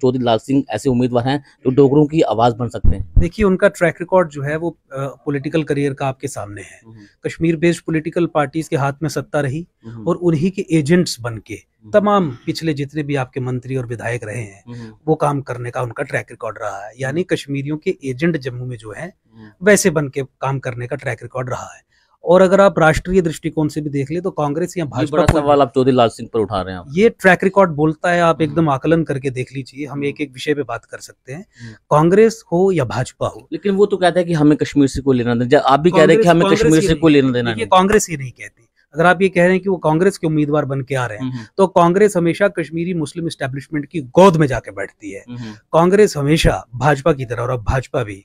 ज्योति लाल सिंह ऐसे उम्मीदवार हैं जो डोगरों की आवाज बन सकते हैं देखिए उनका ट्रैक रिकॉर्ड जो है वो पॉलिटिकल करियर का आपके सामने है कश्मीर बेस्ड पॉलिटिकल पार्टीज के हाथ में सत्ता रही हम्म। और उन्हीं के एजेंट्स बन के हम्म। तमाम पिछले जितने भी आपके मंत्री और विधायक रहे हैं हम्म। वो काम करने का उनका ट्रैक रिकॉर्ड रहा है यानी कश्मीरियों के एजेंट जम्मू में जो है वैसे बन के काम करने का ट्रैक रिकॉर्ड रहा है और अगर आप राष्ट्रीय दृष्टिकोण से भी देख ले तो कांग्रेस या भाजपा बड़ा सवाल आप चौधरी लाल सिंह पर उठा रहे हैं ये ट्रैक रिकॉर्ड बोलता है आप एकदम आकलन करके देख लीजिए हम एक एक विषय पे बात कर सकते हैं हम्म। कांग्रेस हो या भाजपा हो लेकिन वो तो कहता है कि हमें कश्मीर से कोई लेना देना आप भी कह रहे हैं कि हमें कश्मीर से कोई लेना देना कांग्रेस ही नहीं कहती अगर आप ये कह रहे हैं कि वो कांग्रेस के उम्मीदवार बन के आ रहे हैं हम्म, हम्म। तो कांग्रेस हमेशा कश्मीरी मुस्लिम स्टैब्लिशमेंट की गोद में जाके बैठती है कांग्रेस हमेशा भाजपा की तरह और अब भाजपा भी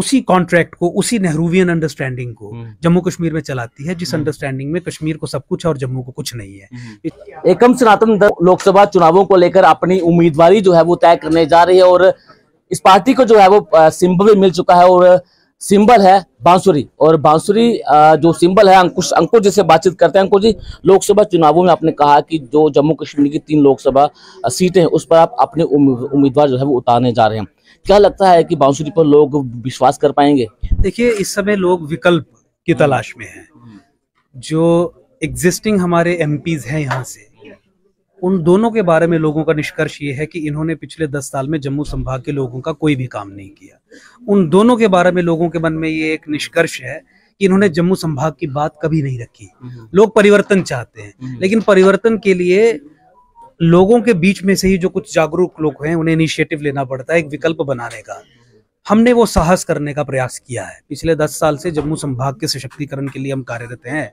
उसी कॉन्ट्रैक्ट को उसी नेहरूवियन अंडरस्टैंडिंग को हम्म। जम्मू कश्मीर में चलाती है जिस अंडरस्टैंडिंग हम्म। में कश्मीर को सब कुछ और जम्मू को कुछ नहीं है हम्म। एकम सनातन दल लोकसभा चुनावों को लेकर अपनी उम्मीदवार जो है वो तय करने जा रही है और इस पार्टी को जो है वो सिंबल भी मिल चुका है और सिंबल है बांसुरी और बांसुरी जो सिंबल है अंकुश अंकुश जी से बातचीत करते हैं अंकुश जी लोकसभा चुनावों में आपने कहा कि जो जम्मू कश्मीर की तीन लोकसभा सीटें हैं उस पर आप अपने उम्मीदवार जो है वो उतारने जा रहे हैं क्या लगता है कि बांसुरी पर लोग विश्वास कर पाएंगे देखिए इस समय लोग विकल्प की तलाश में हैं जो एग्जिस्टिंग हमारे एम हैं यहाँ से उन दोनों के बारे में लोगों का निष्कर्ष ये है कि इन्होंने पिछले दस साल में जम्मू संभाग के लोगों का कोई भी काम नहीं किया उन दोनों के बारे में लोगों के मन में ये एक निष्कर्ष है कि इन्होंने जम्मू संभाग की बात कभी नहीं रखी हम्म। लोग परिवर्तन चाहते हैं हम्म। लेकिन परिवर्तन के लिए लोगों के बीच में से ही जो कुछ जागरूक लोग हैं उन्हें इनिशिएटिव लेना पड़ता है एक विकल्प बनाने का हमने वो साहस करने का प्रयास किया है पिछले दस साल से जम्मू संभाग के सशक्तिकरण के लिए हम कार्यरत हैं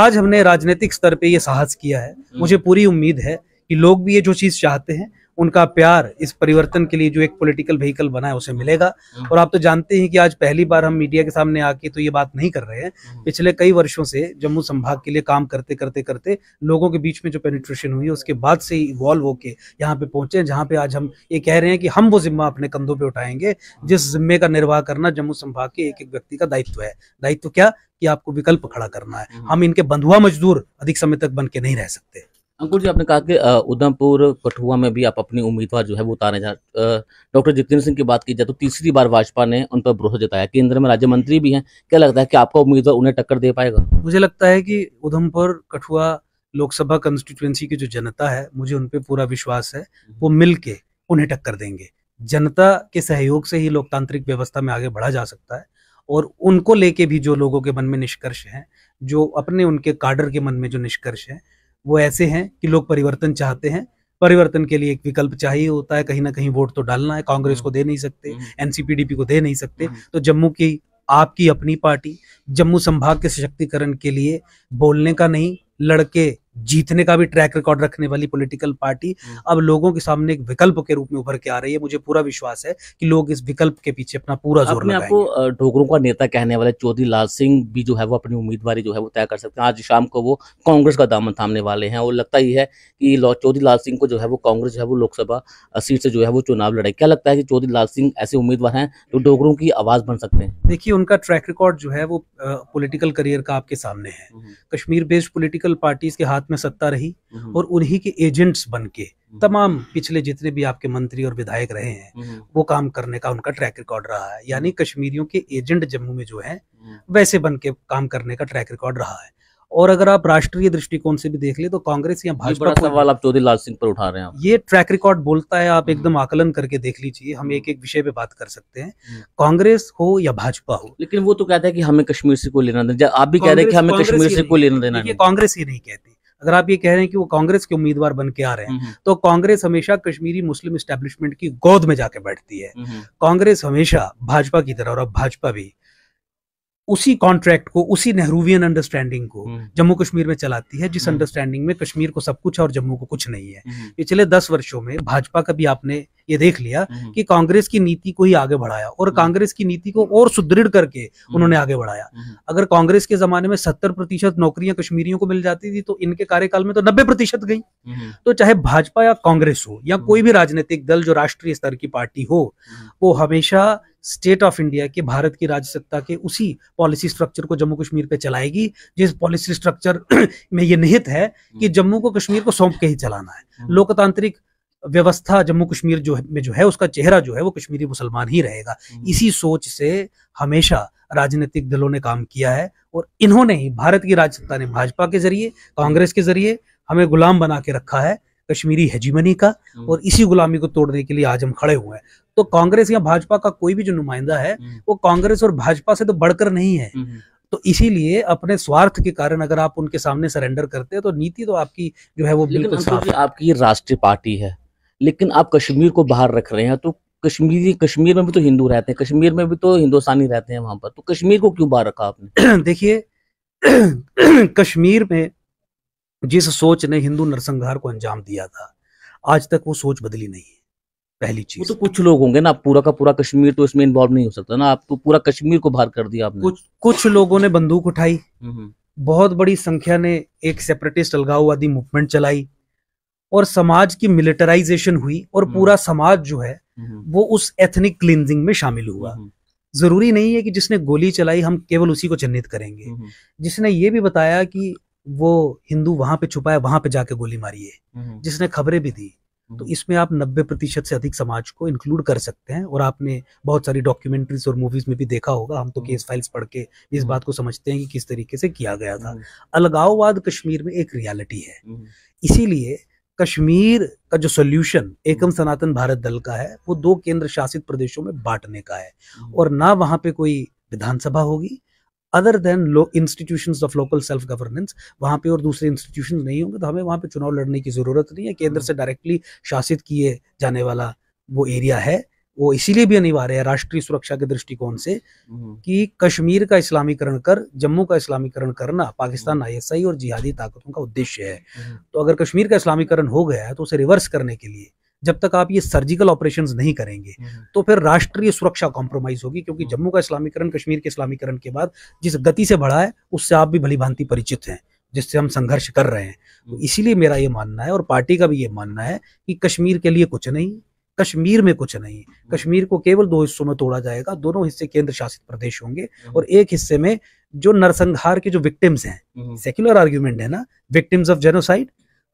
आज हमने राजनीतिक स्तर पे ये साहस किया है हम्म। मुझे पूरी उम्मीद है कि लोग भी ये जो चीज़ चाहते हैं उनका प्यार इस परिवर्तन के लिए जो एक पॉलिटिकल व्हीकल बना है उसे मिलेगा हम्म। और आप तो जानते हैं कि आज पहली बार हम मीडिया के सामने आके तो ये बात नहीं कर रहे हैं हम्म। पिछले कई वर्षों से जम्मू संभाग के लिए काम करते करते करते लोगों के बीच में जो पेनिट्रेशन हुई है उसके बाद से ही इवॉल्व होके यहाँ पे पहुंचे जहाँ पे आज हम ये कह रहे हैं कि हम वो जिम्मा अपने कंधों पर उठाएंगे जिस जिम्मे का निर्वाह करना जम्मू संभाग के एक एक व्यक्ति का दायित्व है दायित्व क्या कि आपको विकल्प खड़ा करना है हम्म। हम इनके बंधुआ मजदूर अधिक समय तक बन के नहीं रह सकते अंकुर जी आपने कहा कि उधमपुर कठुआ में भी आप अपने उम्मीदवार जो है वो उतारे जा डॉक्टर जितेंद्र सिंह की बात की जाए तो तीसरी बार भाजपा ने उन पर भरोसा जताया केंद्र में राज्य मंत्री भी हैं क्या लगता है कि आपका उम्मीदवार उन्हें टक्कर दे पाएगा मुझे लगता है कि उधमपुर कठुआ लोकसभा कंस्टिट्यूएंसी की जो जनता है मुझे उन पर पूरा विश्वास है हम्म। वो मिल उन्हें टक्कर देंगे जनता के सहयोग से ही लोकतांत्रिक व्यवस्था में आगे बढ़ा जा सकता है और उनको लेके भी जो लोगों के मन में निष्कर्ष हैं जो अपने उनके कार्डर के मन में जो निष्कर्ष हैं वो ऐसे हैं कि लोग परिवर्तन चाहते हैं परिवर्तन के लिए एक विकल्प चाहिए होता है कहीं ना कहीं वोट तो डालना है कांग्रेस को दे नहीं सकते हम्म। एनसीपीडीपी को दे नहीं सकते हम्म। तो जम्मू की आपकी अपनी पार्टी जम्मू संभाग के सशक्तिकरण के लिए बोलने का नहीं लड़के जीतने का भी ट्रैक रिकॉर्ड रखने वाली पॉलिटिकल पार्टी हम्म। अब लोगों के सामने एक विकल्प के रूप में उभर के आ रही है मुझे पूरा विश्वास है कि लोग इस विकल्प के पीछे अपना पूरा जोर आपको ठोकरों का नेता कहने वाले चौधरी लाल सिंह भी जो है वो अपनी उम्मीदवारी जो है वो तय कर सकते हैं आज शाम को वो कांग्रेस का दामन थामने वाले हैं और लगता ही है कि चौधरी लाल सिंह को जो है वो कांग्रेस जो है वो लोकसभा सीट से जो है वो चुनाव लड़े क्या लगता है कि चौधरी लाल सिंह ऐसे उम्मीदवार हैं जो डोगरों की आवाज बन सकते हैं देखिए उनका ट्रैक रिकॉर्ड जो है वो पोलिटिकल करियर का आपके सामने है कश्मीर बेस्ड पोलिटिकल पार्टीज के हाथ हाथ में सत्ता रही हम्म। और उन्हीं के एजेंट्स बन के हम्म। तमाम पिछले जितने भी आपके मंत्री और विधायक रहे हैं हम्म। वो काम करने का उनका ट्रैक रिकॉर्ड रहा है यानी कश्मीरियों के एजेंट जम्मू में जो है वैसे बन के काम करने का ट्रैक रिकॉर्ड रहा है और अगर आप राष्ट्रीय दृष्टिकोण से भी देख ले तो कांग्रेस या भाजपा सवाल आप चौधरी लाल सिंह पर उठा रहे हैं ये ट्रैक रिकॉर्ड बोलता है आप एकदम आकलन करके देख लीजिए हम एक एक विषय पे बात कर सकते हैं कांग्रेस हो या भाजपा हो लेकिन वो तो कहता है कि हमें कश्मीर से कोई लेना देना आप भी कह रहे हैं कि हमें कश्मीर से कोई लेना देना कांग्रेस ही नहीं कहती अगर आप ये कह रहे हैं कि वो कांग्रेस के उम्मीदवार बन के आ रहे हैं हम्म, हम्म। तो कांग्रेस हमेशा कश्मीरी मुस्लिम स्टेब्लिशमेंट की गोद में जाके बैठती है हम्म, कांग्रेस हमेशा भाजपा की तरह और अब भाजपा भी उसी कॉन्ट्रैक्ट को उसी नेहरूवियन अंडरस्टैंडिंग को जम्मू कश्मीर में चलाती है जिस अंडरस्टैंडिंग में कश्मीर को सब कुछ है और जम्मू को कुछ नहीं है पिछले दस वर्षों में भाजपा का भी आपने ये देख लिया हम्म, हम्म। कि कांग्रेस की नीति को ही आगे बढ़ाया और हम्म। कांग्रेस की नीति को और सुदृढ़ करके उन्होंने आगे बढ़ाया अगर कांग्रेस के जमाने में सत्तर प्रतिशत नौकरियां कश्मीरियों को मिल जाती थी तो इनके कार्यकाल में तो नब्बे प्रतिशत गई तो चाहे भाजपा या कांग्रेस हो या कोई भी राजनीतिक दल जो राष्ट्रीय स्तर की पार्टी हो वो हमेशा स्टेट ऑफ इंडिया के भारत की राजसत्ता के उसी पॉलिसी स्ट्रक्चर को जम्मू कश्मीर पे चलाएगी जिस पॉलिसी स्ट्रक्चर में ये निहित है कि जम्मू को कश्मीर को सौंप के ही चलाना है लोकतांत्रिक व्यवस्था जम्मू कश्मीर जो में जो है उसका चेहरा जो है वो कश्मीरी मुसलमान ही रहेगा हम्म। इसी सोच से हमेशा राजनीतिक दलों ने काम किया है और इन्होंने ही भारत की राजसत्ता ने भाजपा के जरिए कांग्रेस के जरिए हमें गुलाम बना के रखा है कश्मीरी हजीमनी का हम्म। और इसी गुलामी को तोड़ने के लिए आज हम खड़े हुए हैं तो कांग्रेस या भाजपा का कोई भी जो नुमाइंदा है हम्म। वो कांग्रेस और भाजपा से तो बढ़कर नहीं है तो इसीलिए अपने स्वार्थ के कारण अगर आप उनके सामने सरेंडर करते हैं तो नीति तो आपकी जो है वो बिल्कुल आपकी राष्ट्रीय पार्टी है लेकिन आप कश्मीर को बाहर रख रहे हैं तो कश्मीरी कश्मीर में भी तो हिंदू रहते हैं कश्मीर में भी तो हिंदुस्तानी रहते हैं वहां पर तो कश्मीर को क्यों बाहर रखा आपने देखिए कश्मीर में जिस सोच ने हिंदू नरसंहार को अंजाम दिया था आज तक वो सोच बदली नहीं है पहली चीज तो कुछ लोग होंगे ना पूरा का पूरा कश्मीर तो इसमें इन्वॉल्व नहीं हो सकता ना आप तो पूरा कश्मीर को बाहर कर दिया आपने कुछ कुछ लोगों ने बंदूक उठाई हम्म, हम्म। बहुत बड़ी संख्या ने एक सेपरेटिस्ट अलगाववादी मूवमेंट चलाई और समाज की मिलिटराइजेशन हुई और हम्म। पूरा समाज जो है हम्म। वो उस एथनिक क्लिनजिंग में शामिल हुआ हम्म। जरूरी नहीं है कि जिसने गोली चलाई हम केवल उसी को चिन्हित करेंगे जिसने ये भी बताया कि वो हिंदू वहां पे छुपा है वहां पे जाके गोली मारी है जिसने खबरें भी दी तो इसमें आप 90 प्रतिशत से अधिक समाज को इंक्लूड कर सकते हैं और आपने बहुत सारी डॉक्यूमेंट्रीज और मूवीज में भी देखा होगा हम तो केस फाइल्स पढ़ के इस बात को समझते हैं कि किस तरीके से किया गया था अलगाववाद कश्मीर में एक रियालिटी है इसीलिए कश्मीर का जो सोल्यूशन हम्म। एकम सनातन भारत दल का है वो दो केंद्र शासित प्रदेशों में बांटने का है हम्म। और ना वहाँ पे कोई विधानसभा होगी other than institution of local self governance वहाँ पे और दूसरे इंस्टीट्यूशन नहीं होंगे तो हमें वहाँ पे चुनाव लड़ने की जरूरत नहीं है केंद्र हम्म। से डायरेक्टली शासित किए जाने वाला वो एरिया है वो इसीलिए भी अनिवार्य है राष्ट्रीय सुरक्षा के दृष्टिकोण से हम्म। कि कश्मीर का इस्लामीकरण कर जम्मू का इस्लामीकरण करना पाकिस्तान हम्म। आईएसआई और जिहादी ताकतों का उद्देश्य है हम्म। तो अगर कश्मीर का इस्लामीकरण हो गया है तो उसे रिवर्स करने के लिए जब तक आप ये सर्जिकल ऑपरेशंस नहीं करेंगे तो फिर राष्ट्रीय सुरक्षा कॉम्प्रोमाइज होगी क्योंकि जम्मू का इस्लामीकरण कश्मीर के इस्लामीकरण के बाद जिस गति से बढ़ा है उससे आप भी भली भांति परिचित हैं जिससे हम संघर्ष कर रहे हैं तो इसीलिए मेरा ये मानना है और पार्टी का भी ये मानना है कि कश्मीर के लिए कुछ नहीं कश्मीर में कुछ नहीं हम्म। कश्मीर को केवल दो हिस्सों में तोड़ा जाएगा दोनों हिस्से केंद्र शासित प्रदेश होंगे हम्म। और एक हिस्से में जो नरसंहार के जो विक्टिम्स हैं सेक्युलर हम्म। आर्ग्यूमेंट है ना विक्टिम्स ऑफ जेनोसाइड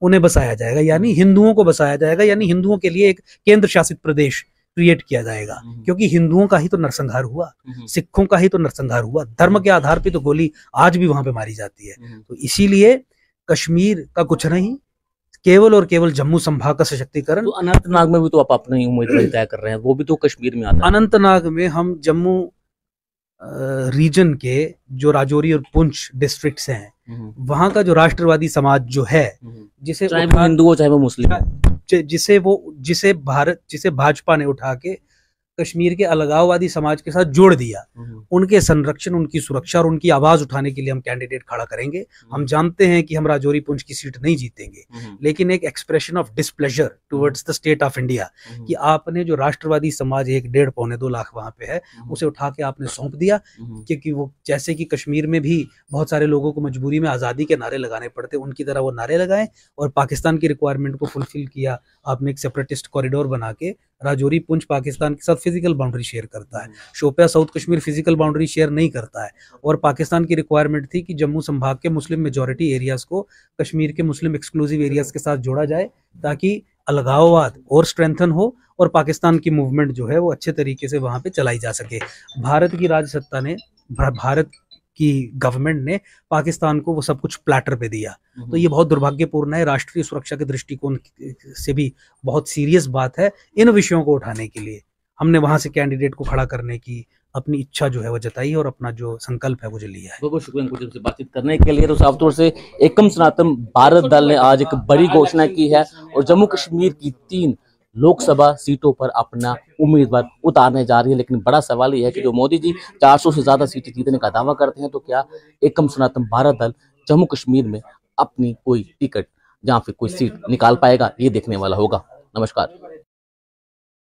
उन्हें बसाया जाएगा यानी हिंदुओं को बसाया जाएगा यानी हिंदुओं के लिए एक केंद्र शासित प्रदेश क्रिएट किया जाएगा क्योंकि हिंदुओं का ही तो नरसंहार हुआ सिखों का ही तो नरसंहार हुआ धर्म के आधार पर तो गोली आज भी वहां पे मारी जाती है तो इसीलिए कश्मीर का कुछ नहीं केवल और केवल जम्मू संभाग का सशक्तिकरण तो अनंतनाग में भी तो आप अपने उम्मीदवार तय कर रहे हैं वो भी तो कश्मीर में आता है अनंतनाग में हम जम्मू रीजन के जो राजौरी और पुंछ डिस्ट्रिक्ट्स हैं हम्म। वहां का जो राष्ट्रवादी समाज जो है हम्म। जिसे हिंदू हो चाहे वो मुस्लिम जिसे वो जिसे भारत जिसे भाजपा ने उठा के कश्मीर के अलगाववादी समाज के साथ जोड़ दिया हम्म। उनके संरक्षण उनकी सुरक्षा और उनकी आवाज उठाने के लिए हम कैंडिडेट खड़ा करेंगे हम्म। हम जानते हैं कि हम राजौरी पुंछ की सीट नहीं जीतेंगे हम्म। लेकिन एक expression of displeasure towards the state of India कि आपने जो राष्ट्रवादी समाज एक डेढ़ पौने दो लाख वहां पे है उसे उठा के आपने सौंप दिया क्योंकि वो जैसे कि कश्मीर में भी बहुत सारे लोगों को मजबूरी में आज़ादी के नारे लगाने पड़ते उनकी तरह वो नारे लगाए और पाकिस्तान की रिक्वायरमेंट को फुलफिल किया आपने एक सेपरेटिस्ट कॉरिडोर बना के राजौरी पुंछ पाकिस्तान के साथ फिजिकल बाउंड्री शेयर करता है Shopian south Kashmir physical boundary share नहीं करता है और पाकिस्तान की रिक्वायरमेंट थी कि जम्मू संभाग के मुस्लिम मेजोरिटी एरियाज को कश्मीर के मुस्लिम एक्सक्लूसिव एरियाज के साथ जोड़ा जाए ताकि अलगाववाद और स्ट्रेंथन हो और पाकिस्तान की मूवमेंट जो है वो अच्छे तरीके से वहाँ पर चलाई जा सके भारत की राजसत्ता ने भारत कि गवर्नमेंट ने पाकिस्तान को वो सब कुछ प्लेटर पे दिया हम्म। तो ये बहुत दुर्भाग्यपूर्ण है राष्ट्रीय सुरक्षा के दृष्टिकोण से भी बहुत सीरियस बात है इन विषयों को उठाने के लिए हमने वहां से कैंडिडेट को खड़ा करने की अपनी इच्छा जो है वो जताई और अपना जो संकल्प है वो जो लिया है बहुत बहुत शुक्रिया अंकुर से बातचीत करने के लिए तो साफ तौर से एकम सनातन भारत दल ने आज एक बड़ी घोषणा की है और जम्मू कश्मीर की तीन लोकसभा सीटों पर अपना उम्मीदवार उतारने जा रही है लेकिन बड़ा सवाल यह है कि जो मोदी जी 400 से ज़्यादा सीटें जीतने का दावा करते हैं तो क्या एकम सनातन भारत दल जम्मू कश्मीर में अपनी कोई टिकट या फिर कोई सीट निकाल पाएगा ये देखने वाला होगा नमस्कार